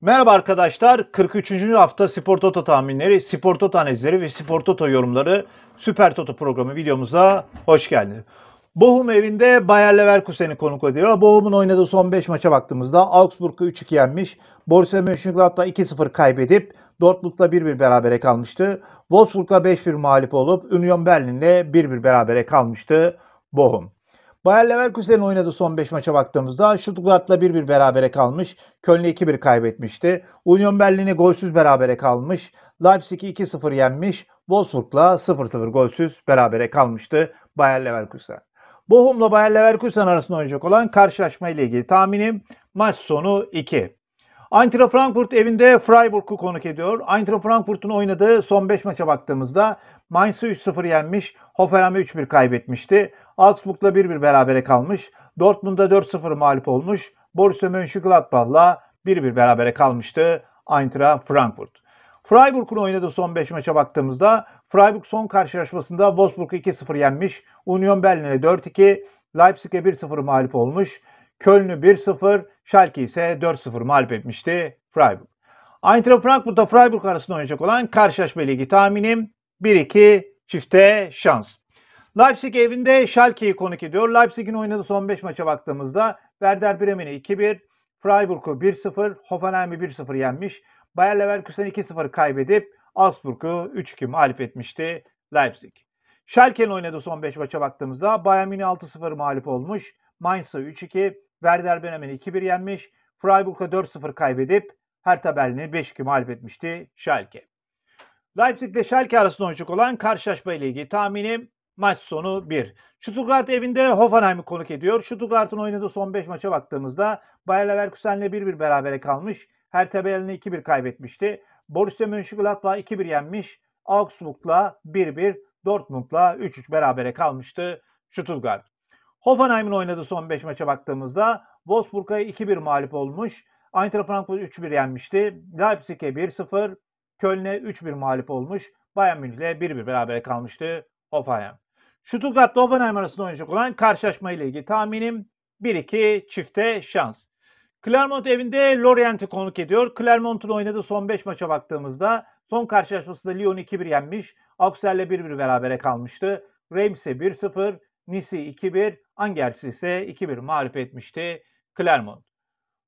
Merhaba arkadaşlar. 43. hafta Spor Toto tahminleri, Spor Toto analizleri ve Spor Toto yorumları Süper Toto programı videomuza hoş geldiniz. Bohum evinde Bayer Leverkusen'i konuk ediyor. Bohum'un oynadığı son 5 maça baktığımızda Augsburg'u 3-2 yenmiş. Borussia Mönchengladbach'la 2-0 kaybedip Dortmund'la 1-1 berabere kalmıştı. Wolfsburg'la 5-1 mağlup olup Union Berlin'le 1-1 berabere kalmıştı Bohum. Bayer Leverkusen'in oynadığı son 5 maça baktığımızda Stuttgart'la 1-1 berabere kalmış. Köln'le 2-1 kaybetmişti. Union Berlin'i golsüz berabere kalmış. Leipzig'i 2-0 yenmiş. Wolfsburg'la 0-0 golsüz berabere kalmıştı Bayer Leverkusen. Bochum'la Bayer Leverkusen arasında oynayacak olan karşılaşma ile ilgili tahminim maç sonu 2. Eintracht Frankfurt evinde Freiburg'u konuk ediyor. Eintracht Frankfurt'un oynadığı son 5 maça baktığımızda Mainz'ı 3-0 yenmiş, Hoffenheim'e 3-1 kaybetmişti. Augsburg'la 1-1 berabere kalmış, Dortmund'da 4-0 mağlup olmuş, Borussia Mönchengladbach'la 1-1 berabere kalmıştı Eintracht Frankfurt. Freiburg'un oynadığı son 5 maça baktığımızda Freiburg son karşılaşmasında Wolfsburg'u 2-0 yenmiş, Union Berlin'e 4-2, Leipzig'e 1-0 mağlup olmuş, Köln'ü 1-0, Schalke ise 4-0 mağlup etmişti Freiburg. Eintracht Frankfurt'ta Freiburg arasında oynayacak olan karşılaşma ligi tahminim 1-2 çifte şans. Leipzig evinde Schalke'yi konuk ediyor. Leipzig'in oynadığı son 5 maça baktığımızda Werder Bremen'i 2-1, Freiburg'u 1-0, Hoffenheim'i 1-0 yenmiş. Bayer Leverkusen 2-0 kaybedip Augsburg'u 3-2 mağlup etmişti Leipzig. Schalke'nin oynadığı son 5 maça baktığımızda Bayern Münih 6-0 mağlup olmuş. Mainz'a 3-2, Werder Bremen'i 2-1 yenmiş. Freiburg'a 4-0 kaybedip her tabelini 5-2 mağlup etmişti Schalke. Leipzig ile Schalke arasında oynayacak olan karşılaşma ile ilgili tahminim maç sonu 1. Stuttgart evinde Hoffenheim'i konuk ediyor. Stuttgart'ın oynadığı son 5 maça baktığımızda Bayer Leverkusen ile 1-1 berabere kalmış. Her tabelini 2-1 kaybetmişti. Borussia Mönchengladbach 2-1 yenmiş. Augsburg'la 1-1, Dortmund'la 3-3 berabere kalmıştı Stuttgart. Hoffenheim'in oynadığı son 5 maça baktığımızda Wolfsburg'a 2-1 mağlup olmuş. Eintracht Frankfurt 3-1 yenmişti. Leipzig'e 1-0, Köln'e 3-1 mağlup olmuş. Bayern Münih'le 1-1 beraber kalmıştı Hoffenheim. Stuttgart'la Hoffenheim arasında oynayacak olan karşılaşma ile ilgili tahminim 1-2 çifte şans. Clermont evinde Lorient'i konuk ediyor. Clermont'un oynadığı son 5 maça baktığımızda son karşılaşmasında Lyon 2-1 yenmiş. Auxerre'le 1-1 berabere kalmıştı. Reims'e 1-0, Nisi 2-1, Angers ise 2-1 mağlup etmişti Clermont.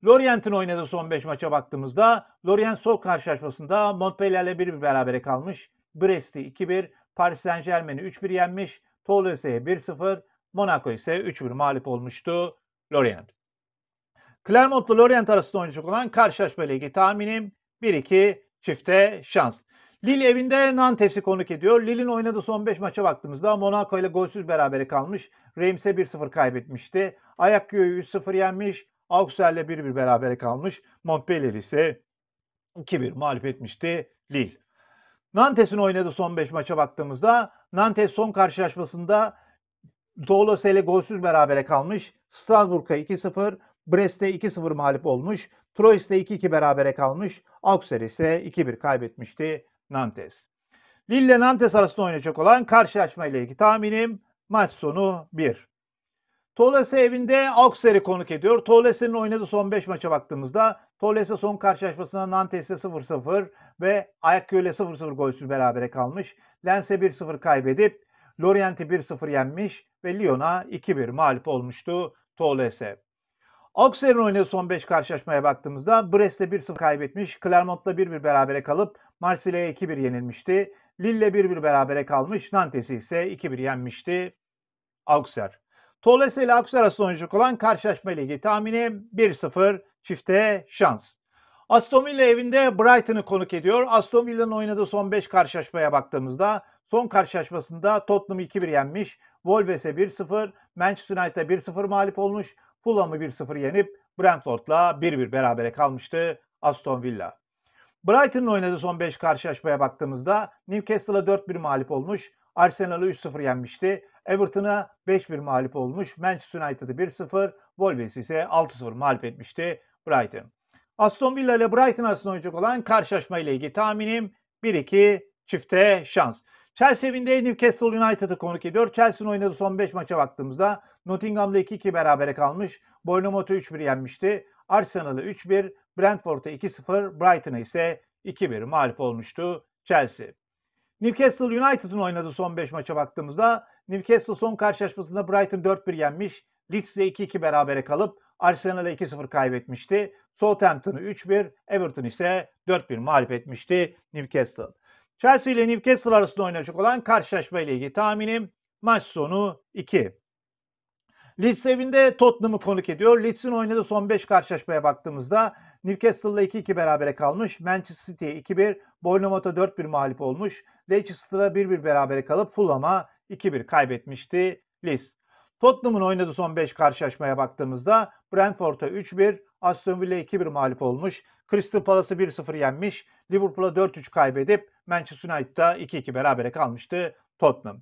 Lorient'in oynadığı son 5 maça baktığımızda Lorient sol karşılaşmasında Montpellier'le 1-1 beraber kalmış. Brest'i 2-1, Paris Saint Germain'i 3-1 yenmiş. Toulouse'ye 1-0, Monaco ise 3-1 mağlup olmuştu Lorient. Clermont ile Lorient arasında oynayacak olan karşılaşma ligi tahminim 1-2 çifte şans. Lille evinde Nantes'i konuk ediyor. Lille'in oynadığı son 5 maça baktığımızda Monaco ile golsüz berabere kalmış. Reims'e 1-0 kaybetmişti. Ayak 1-0 yenmiş. Auxerre ile 1-1 berabere kalmış. Montpellier ise 2-1 mağlup etmişti Lille. Nantes'in oynadığı son 5 maça baktığımızda Nantes son karşılaşmasında Toulouse ile golsüz berabere kalmış. Strasbourg'a 2-0, Brest'e 2-0 mağlup olmuş. Troyes'te 2-2 berabere kalmış. Auxerre ise 2-1 kaybetmişti Nantes. Lille ile Nantes arasında oynayacak olan karşılaşma ile ilgili tahminim maç sonu 1. Tolese evinde Auxerre'i konuk ediyor. Tolese'nin oynadığı son 5 maça baktığımızda Tolese son karşılaşmasında Nantes'e 0-0 ve Ayakköy'le 0-0 golsüz berabere kalmış. Lens'e 1-0 kaybedip Lorient'i 1-0 yenmiş ve Lyon'a 2-1 mağlup olmuştu Tolese. Auxerre oynadığı son 5 karşılaşmaya baktığımızda Brest'le 1-0 kaybetmiş, Clermont'la 1-1 berabere kalıp Marsilya'ya 2-1 yenilmişti. Lille 1-1 berabere kalmış, Nantes'i ise 2-1 yenmişti Auxerre. Tolese ile Auxerre arasında oynayacak olan karşılaşma ligi tahmini 1-0 çifte şans. Aston Villa evinde Brighton'ı konuk ediyor. Aston Villa'nın oynadığı son 5 karşılaşmaya baktığımızda son karşılaşmasında Tottenham 2-1 yenmiş, Wolves'e 1-0, Manchester United'a 1-0 mağlup olmuş, Fulham'ı 1-0 yenip Brentford'la 1-1 berabere kalmıştı Aston Villa. Brighton'ın oynadığı son 5 karşılaşmaya baktığımızda Newcastle'a 4-1 mağlup olmuş, Arsenal'ı 3-0 yenmişti, Everton'a 5-1 mağlup olmuş, Manchester United'ı 1-0, Wolves ise 6-0 mağlup etmişti Brighton. Aston Villa ile Brighton arasında oynayacak olan karşılaşma ile ilgili tahminim 1-2 çifte şans. Chelsea evinde Newcastle United'ı konuk ediyor. Chelsea'nin oynadığı son 5 maça baktığımızda Nottingham'da 2-2 berabere kalmış. Bournemouth'u 3-1 yenmişti. Arsenal'ı 3-1, Brentford'a 2-0, Brighton'a ise 2-1 mağlup olmuştu Chelsea. Newcastle United'ın oynadığı son 5 maça baktığımızda Newcastle son karşılaşmasında Brighton 4-1 yenmiş, Leeds'le 2-2 berabere kalıp Arsenal'a 2-0 kaybetmişti. Southampton'ı 3-1, Everton ise 4-1 mağlup etmişti Newcastle. Chelsea ile Newcastle arasında oynanacak olan karşılaşma ile ilgili tahminim maç sonu 2. Leeds evinde Tottenham'ı konuk ediyor. Leeds'in oynadığı son 5 karşılaşmaya baktığımızda Newcastle'la 2-2 berabere kalmış. Manchester City'ye 2-1, Bournemouth'a 4-1 mağlup olmuş. Leicester'a 1-1 berabere kalıp Fulham'a 2-1 kaybetmişti Leeds. Tottenham'ın oynadığı son 5 karşılaşmaya baktığımızda Brentford'a 3-1, Aston Villa 2-1 mağlup olmuş. Crystal Palace'ı 1-0 yenmiş. Liverpool'a 4-3 kaybedip Manchester United'da 2-2 berabere kalmıştı Tottenham.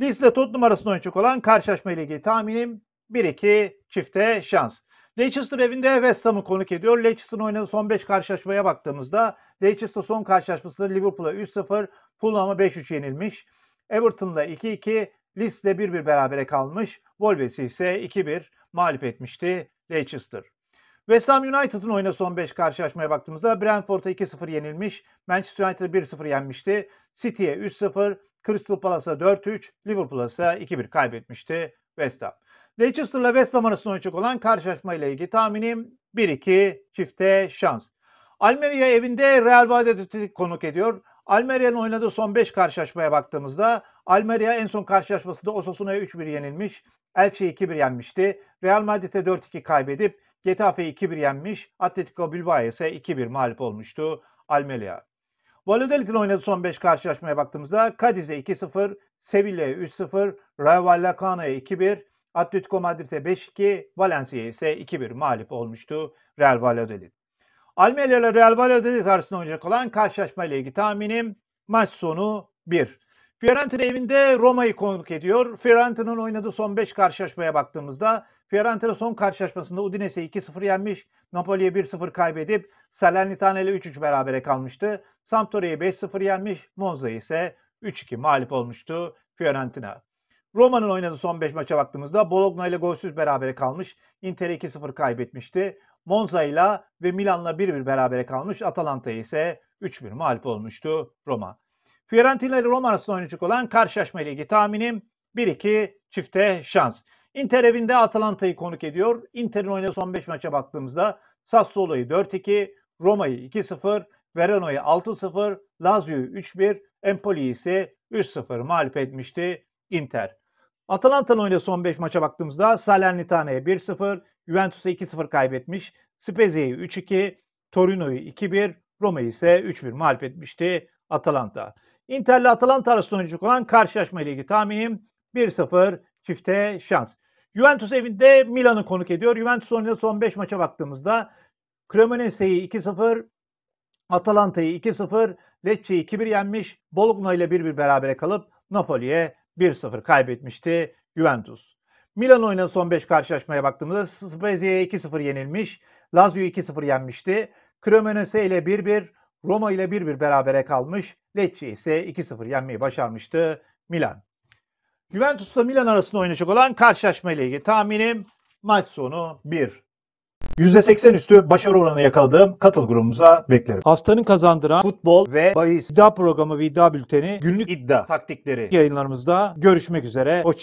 Leeds ile Tottenham arasında oynayacak olan karşılaşma ile ilgili tahminim 1-2 çifte şans. Leicester evinde West Ham'ı konuk ediyor. Leicester'ın oynadığı son 5 karşılaşmaya baktığımızda Leicester son karşılaşmasında Liverpool'a 3-0, Fulham'a 5-3 yenilmiş. Everton'la 2-2, Leeds'le 1-1 berabere kalmış. Wolves'i ise 2-1 mağlup etmişti Leicester. West Ham United'ın oynadığı son 5 karşılaşmaya baktığımızda Brentford'a 2-0 yenilmiş, Manchester United'a 1-0 yenmişti, City'ye 3-0, Crystal Palace'a 4-3, Liverpool'a ise 2-1 kaybetmişti West Ham. Leicester'la West Ham arasında oynayacak olan karşılaşma ile ilgili tahminim 1-2 çifte şans. Almeria evinde Real Valladolid'i konuk ediyor. Almeria'nın oynadığı son 5 karşılaşmaya baktığımızda Almeria en son karşılaşmasında Osasuna'ya 3-1 yenilmiş. Elçe'yi 2-1 yenmişti. Real Madrid'e 4-2 kaybedip Getafe'yi 2-1 yenmiş. Atletico Bilbao ise 2-1 mağlup olmuştu Almeria. Valladolid'in oynadığı son 5 karşılaşmaya baktığımızda Cadiz'e 2-0, Sevilla'ya 3-0, Rayo Vallecano'ya 2-1, Atletico Madrid'e 5-2, Valencia ise 2-1 mağlup olmuştu Real Valladolid. Almeria ile Real Valladolid arasında oynayacak olan karşılaşma ile ilgili tahminim maç sonu 1. Fiorentina evinde Roma'yı konuk ediyor. Fiorentina'nın oynadığı son 5 karşılaşmaya baktığımızda Fiorentina son karşılaşmasında Udinese'yi 2-0 yenmiş, Napoli'ye 1-0 kaybedip Salernitana ile 3-3 berabere kalmıştı. Sampdoria'yı 5-0 yenmiş, Monza ise 3-2 mağlup olmuştu Fiorentina. Roma'nın oynadığı son 5 maça baktığımızda Bologna ile golsüz berabere kalmış. Inter 2-0 kaybetmişti. Monza ile ve Milan'la 1-1 berabere kalmış. Atalanta ise 3-1 mağlup olmuştu Roma. Fiorentina ile Roma arasında oynayacak olan karşılaşma ile ilgili tahminim 1-2 çifte şans. Inter evinde Atalanta'yı konuk ediyor. Inter'in oynadığı son 5 maça baktığımızda Sassuolo'yu 4-2, Roma'yı 2-0, Verona'yı 6-0, Lazio'yu 3-1, Empoli'yi ise 3-0 mağlup etmişti Inter. Atalanta'nın oynadığı son 5 maça baktığımızda Salernitane'ye 1-0, Juventus'a 2-0 kaybetmiş, Spezia'yı 3-2, Torino'yu 2-1, Roma'yı ise 3-1 mağlup etmişti Atalanta. Inter'le Atalanta arasında oynayacak olan karşılaşma ile ilgili tahminim 1-0 çifte şans. Juventus evinde Milan'ı konuk ediyor. Juventus oynadığı son 5 maça baktığımızda Cremonese'yi 2-0, Atalanta'yı 2-0, Lecce'yi 2-1 yenmiş, Bologna ile 1-1 berabere kalıp Napoli'ye 1-0 kaybetmişti Juventus. Milan oynadığı son 5 karşılaşmaya baktığımızda Spezia'ya 2-0 yenilmiş, Lazio 2-0 yenmişti. Cremonese ile 1-1, Roma ile 1-1 berabere kalmış. Lecce ise 2-0 yenmeyi başarmıştı Milan. Juventus ile Milan arasında oynayacak olan karşılaşma ile ilgili tahminim maç sonu 1. %80 üstü başarı oranı yakaladığım katıl grubumuza beklerim. Haftanın kazandıran futbol ve bahis iddia programı ve iddia bülteni günlük iddia taktikleri yayınlarımızda görüşmek üzere. Hoşçakalın.